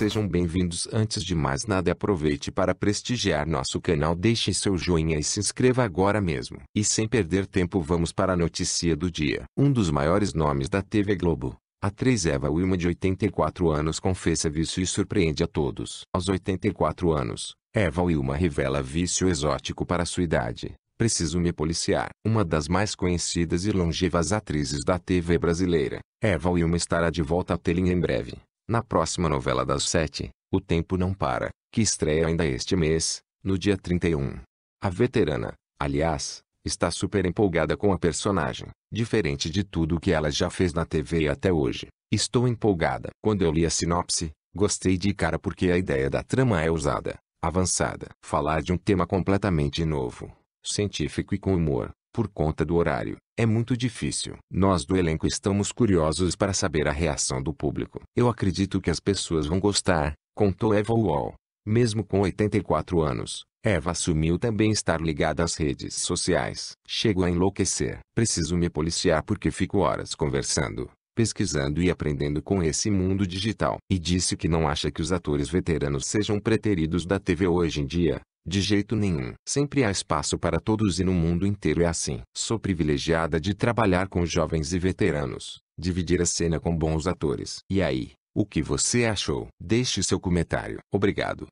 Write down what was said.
sejam bem-vindos. Antes de mais nada, aproveite para prestigiar nosso canal, deixe seu joinha e se inscreva agora mesmo. E sem perder tempo, vamos para a notícia do dia. Um dos maiores nomes da TV Globo, a atriz Eva Wilma, de 84 anos, confessa vício e surpreende a todos. Aos 84 anos, Eva Wilma revela vício exótico para sua idade. Preciso me policiar. Uma das mais conhecidas e longevas atrizes da TV brasileira, Eva Wilma estará de volta à telinha em breve. Na próxima novela das sete, O Tempo Não Para, que estreia ainda este mês, no dia 31. A veterana, aliás, está super empolgada com a personagem, diferente de tudo que ela já fez na TV até hoje. Estou empolgada. Quando eu li a sinopse, gostei de cara porque a ideia da trama é ousada, avançada. Falar de um tema completamente novo, científico e com humor, por conta do horário, é muito difícil. Nós do elenco estamos curiosos para saber a reação do público. Eu acredito que as pessoas vão gostar, contou Eva Wall. Mesmo com 84 anos, Eva assumiu também estar ligada às redes sociais. Chego a enlouquecer. Preciso me policiar porque fico horas conversando, pesquisando e aprendendo com esse mundo digital. E disse que não acha que os atores veteranos sejam preteridos da TV hoje em dia, de jeito nenhum. Sempre há espaço para todos e no mundo inteiro é assim. Sou privilegiada de trabalhar com jovens e veteranos, dividir a cena com bons atores. E aí, o que você achou? Deixe seu comentário. Obrigado.